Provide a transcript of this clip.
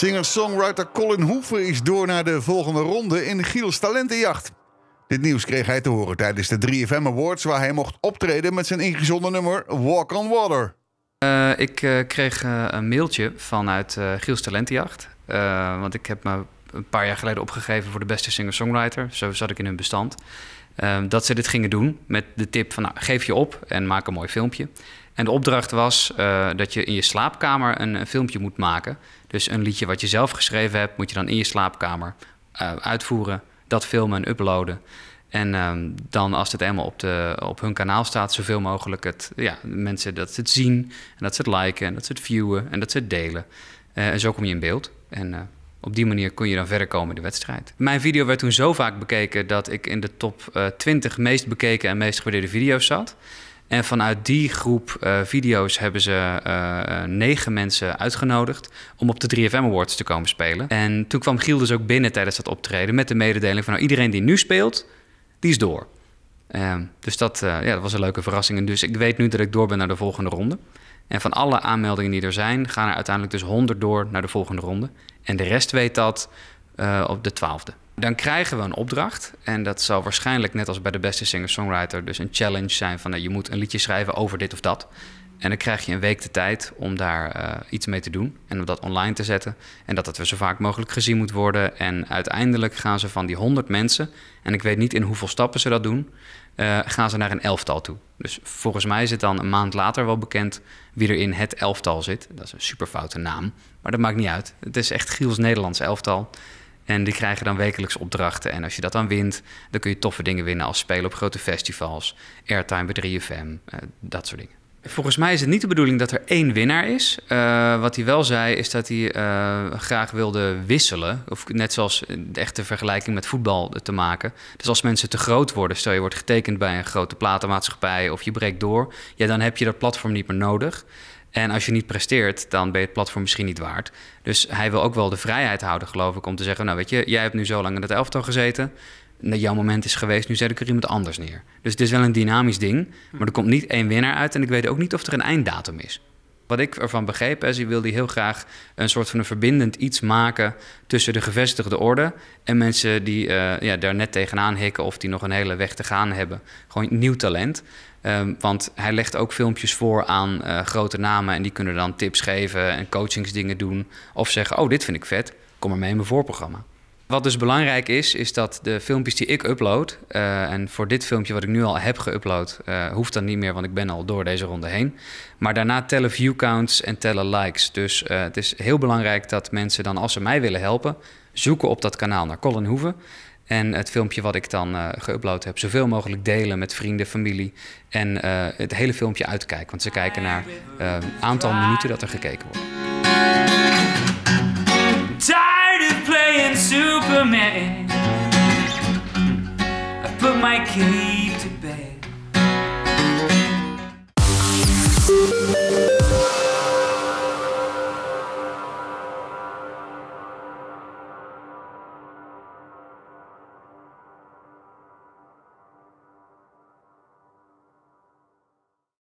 Singer-songwriter Colin Hoever is door naar de volgende ronde in Giels Talentenjacht. Dit nieuws kreeg hij te horen tijdens de 3FM Awards, waar hij mocht optreden met zijn ingezonden nummer Walk on Water. Eh, ik eh, kreeg eh, een mailtje vanuit Giels Talentenjacht. want ik heb me een paar jaar geleden opgegeven voor de beste singer-songwriter. Zo zat ik in hun bestand. Ehm, dat ze dit gingen doen met de tip van nou, geef je op en maak een mooi filmpje. En de opdracht was eh, dat je in je slaapkamer een, filmpje moet maken. Dus een liedje wat je zelf geschreven hebt, moet je dan in je slaapkamer eh, uitvoeren, dat filmen en uploaden. En ehm, dan als het eenmaal op, de, op hun kanaal staat, zoveel mogelijk het, ja, mensen dat ze het zien en dat ze het liken en dat ze het viewen en dat ze het delen. Eh, en zo kom je in beeld. En op die manier kon je dan verder komen in de wedstrijd. Mijn video werd toen zo vaak bekeken dat ik in de top 20 eh, meest bekeken en meest gewaardeerde video's zat. En vanuit die groep eh, video's hebben ze eh, negen mensen uitgenodigd om op de 3FM Awards te komen spelen. En toen kwam Giel dus ook binnen tijdens dat optreden met de mededeling van nou, iedereen die nu speelt, die is door. Ehm, dus dat, ja, dat was een leuke verrassing. En dus ik weet nu dat ik door ben naar de volgende ronde. En van alle aanmeldingen die er zijn, gaan er uiteindelijk dus 100 door naar de volgende ronde. En de rest weet dat eh, op de 12e. Dan krijgen we een opdracht. En dat zal waarschijnlijk, net als bij de beste singer-songwriter, dus een challenge zijn van eh, je moet een liedje schrijven over dit of dat. En dan krijg je een week de tijd om daar eh, iets mee te doen en om dat online te zetten. En dat dat weer zo vaak mogelijk gezien moet worden. En uiteindelijk gaan ze van die 100 mensen, en ik weet niet in hoeveel stappen ze dat doen, eh, gaan ze naar een elftal toe. Dus volgens mij zit dan een maand later wel bekend wie er in het elftal zit. Dat is een superfoute naam, maar dat maakt niet uit. Het is echt Giels Nederlands elftal. En die krijgen dan wekelijks opdrachten. En als je dat dan wint, dan kun je toffe dingen winnen als spelen op grote festivals, airtime bij 3FM, eh, dat soort dingen. Volgens mij is het niet de bedoeling dat er één winnaar is. Eh, wat hij wel zei, is dat hij eh, graag wilde wisselen. Of net zoals de echte vergelijking met voetbal te maken. Dus als mensen te groot worden, stel je wordt getekend bij een grote platenmaatschappij of je breekt door, ja, dan heb je dat platform niet meer nodig. En als je niet presteert, dan ben je het platform misschien niet waard. Dus hij wil ook wel de vrijheid houden, geloof ik, om te zeggen: Nou, weet je, jij hebt nu zo lang in het elftal gezeten dat jouw moment is geweest, nu zet ik er iemand anders neer. Dus het is wel een dynamisch ding, maar er komt niet één winnaar uit en ik weet ook niet of er een einddatum is. Wat ik ervan begreep is, wil wilde heel graag een soort van een verbindend iets maken tussen de gevestigde orde en mensen die eh, ja, daar net tegenaan hikken of die nog een hele weg te gaan hebben. Gewoon nieuw talent. Ehm, want hij legt ook filmpjes voor aan eh, grote namen en die kunnen dan tips geven en coachingsdingen doen. Of zeggen, oh dit vind ik vet, kom maar mee in mijn voorprogramma. Wat dus belangrijk is, is dat de filmpjes die ik upload, eh, en voor dit filmpje wat ik nu al heb geüpload, eh, hoeft dan niet meer, want ik ben al door deze ronde heen. Maar daarna tellen viewcounts en tellen likes. Dus eh, het is heel belangrijk dat mensen dan, als ze mij willen helpen, zoeken op dat kanaal naar Colin Hoeve. En het filmpje wat ik dan geüpload heb, zoveel mogelijk delen met vrienden, familie. En het hele filmpje uitkijken, want ze kijken naar het aantal minuten dat er gekeken wordt. Superman. I put my key.